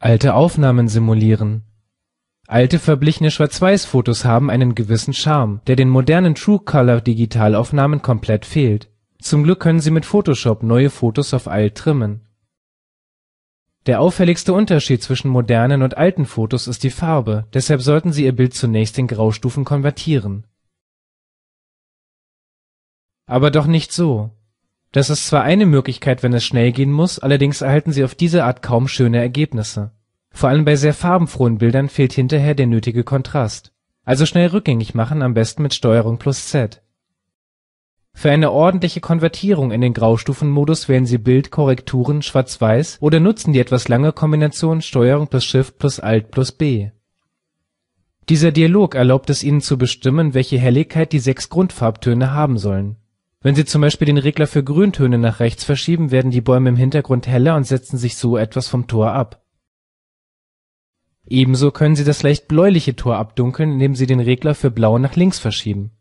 alte Aufnahmen simulieren. Alte, verblichene Schwarz-Weiß-Fotos haben einen gewissen Charme, der den modernen true color digitalaufnahmen komplett fehlt. Zum Glück können Sie mit Photoshop neue Fotos auf alt trimmen. Der auffälligste Unterschied zwischen modernen und alten Fotos ist die Farbe, deshalb sollten Sie Ihr Bild zunächst in Graustufen konvertieren. Aber doch nicht so das ist zwar eine Möglichkeit, wenn es schnell gehen muss, allerdings erhalten Sie auf diese Art kaum schöne Ergebnisse. Vor allem bei sehr farbenfrohen Bildern fehlt hinterher der nötige Kontrast. Also schnell rückgängig machen, am besten mit Steuerung plus Z. Für eine ordentliche Konvertierung in den Graustufenmodus wählen Sie Bild, Korrekturen, Schwarz-Weiß oder nutzen die etwas lange Kombination Steuerung plus plus plus Shift Alt B. Dieser Dialog erlaubt es Ihnen zu bestimmen, welche Helligkeit die sechs Grundfarbtöne haben sollen wenn Sie zum Beispiel den Regler für Grüntöne nach rechts verschieben, werden die Bäume im Hintergrund heller und setzen sich so etwas vom Tor ab. Ebenso können Sie das leicht bläuliche Tor abdunkeln, indem Sie den Regler für Blau nach links verschieben.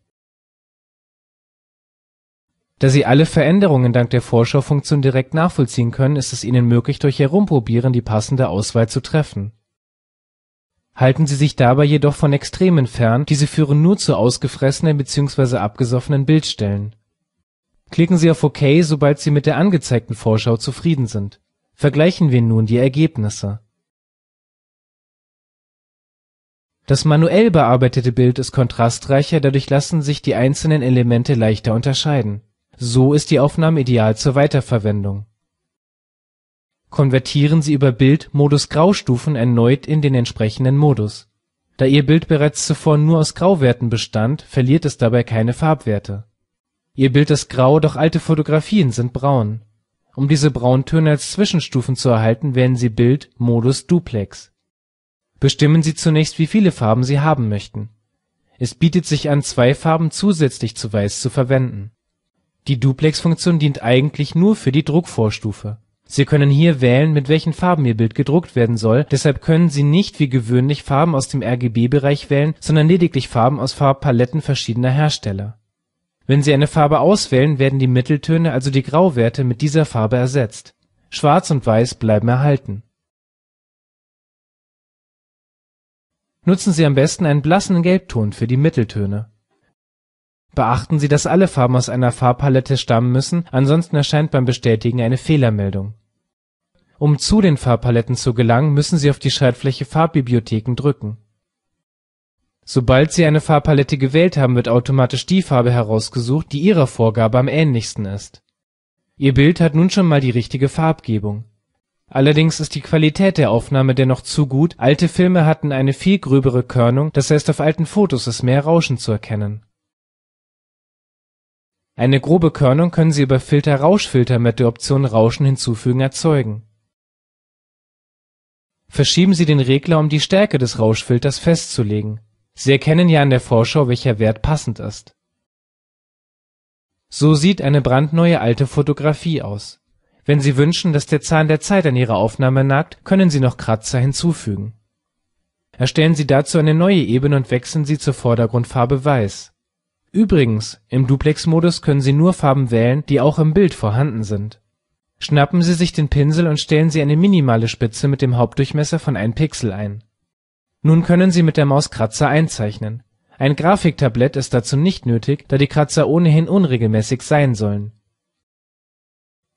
Da Sie alle Veränderungen dank der Vorschaufunktion direkt nachvollziehen können, ist es Ihnen möglich, durch Herumprobieren die passende Auswahl zu treffen. Halten Sie sich dabei jedoch von Extremen fern, diese führen nur zu ausgefressenen bzw. abgesoffenen Bildstellen Klicken Sie auf OK, sobald Sie mit der angezeigten Vorschau zufrieden sind. Vergleichen wir nun die Ergebnisse. Das manuell bearbeitete Bild ist kontrastreicher, dadurch lassen sich die einzelnen Elemente leichter unterscheiden. So ist die Aufnahme ideal zur Weiterverwendung. Konvertieren Sie über Bild-Modus Graustufen erneut in den entsprechenden Modus. Da Ihr Bild bereits zuvor nur aus Grauwerten bestand, verliert es dabei keine Farbwerte Ihr Bild ist grau, doch alte Fotografien sind braun. Um diese Brauntöne als Zwischenstufen zu erhalten, wählen Sie Bild Modus Duplex. Bestimmen Sie zunächst, wie viele Farben Sie haben möchten. Es bietet sich an, zwei Farben zusätzlich zu Weiß zu verwenden. Die Duplex-Funktion dient eigentlich nur für die Druckvorstufe. Sie können hier wählen, mit welchen Farben Ihr Bild gedruckt werden soll, deshalb können Sie nicht wie gewöhnlich Farben aus dem RGB-Bereich wählen, sondern lediglich Farben aus Farbpaletten verschiedener Hersteller wenn Sie eine Farbe auswählen, werden die Mitteltöne, also die Grauwerte, mit dieser Farbe ersetzt. Schwarz und Weiß bleiben erhalten. Nutzen Sie am besten einen blassen Gelbton für die Mitteltöne. Beachten Sie, dass alle Farben aus einer Farbpalette stammen müssen, ansonsten erscheint beim Bestätigen eine Fehlermeldung. Um zu den Farbpaletten zu gelangen, müssen Sie auf die Schaltfläche Farbbibliotheken drücken Sobald Sie eine Farbpalette gewählt haben, wird automatisch die Farbe herausgesucht, die Ihrer Vorgabe am ähnlichsten ist. Ihr Bild hat nun schon mal die richtige Farbgebung. Allerdings ist die Qualität der Aufnahme dennoch zu gut, alte Filme hatten eine viel gröbere Körnung, das heißt auf alten Fotos ist mehr Rauschen zu erkennen. Eine grobe Körnung können Sie über Filter-Rauschfilter mit der Option Rauschen hinzufügen erzeugen. Verschieben Sie den Regler, um die Stärke des Rauschfilters festzulegen Sie erkennen ja an der Vorschau, welcher Wert passend ist. So sieht eine brandneue alte Fotografie aus. Wenn Sie wünschen, dass der Zahn der Zeit an Ihrer Aufnahme nagt, können Sie noch Kratzer hinzufügen. Erstellen Sie dazu eine neue Ebene und wechseln Sie zur Vordergrundfarbe Weiß. Übrigens, im Duplex-Modus können Sie nur Farben wählen, die auch im Bild vorhanden sind. Schnappen Sie sich den Pinsel und stellen Sie eine minimale Spitze mit dem Hauptdurchmesser von 1 Pixel ein nun können Sie mit der Maus Kratzer einzeichnen. Ein Grafiktablett ist dazu nicht nötig, da die Kratzer ohnehin unregelmäßig sein sollen.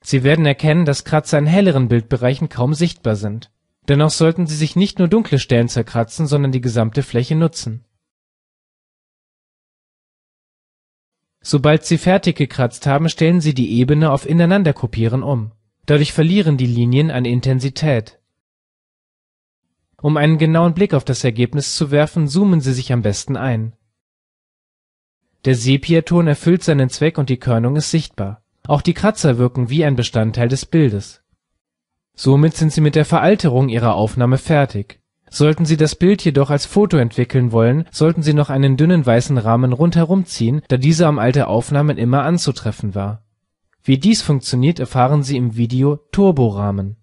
Sie werden erkennen, dass Kratzer in helleren Bildbereichen kaum sichtbar sind. Dennoch sollten Sie sich nicht nur dunkle Stellen zerkratzen, sondern die gesamte Fläche nutzen. Sobald Sie fertig gekratzt haben, stellen Sie die Ebene auf Ineinanderkopieren um. Dadurch verlieren die Linien an Intensität um einen genauen Blick auf das Ergebnis zu werfen, zoomen Sie sich am besten ein. Der Sepiaton erfüllt seinen Zweck und die Körnung ist sichtbar. Auch die Kratzer wirken wie ein Bestandteil des Bildes. Somit sind Sie mit der Veralterung Ihrer Aufnahme fertig. Sollten Sie das Bild jedoch als Foto entwickeln wollen, sollten Sie noch einen dünnen weißen Rahmen rundherum ziehen, da dieser am alten Aufnahmen immer anzutreffen war. Wie dies funktioniert, erfahren Sie im Video Turborahmen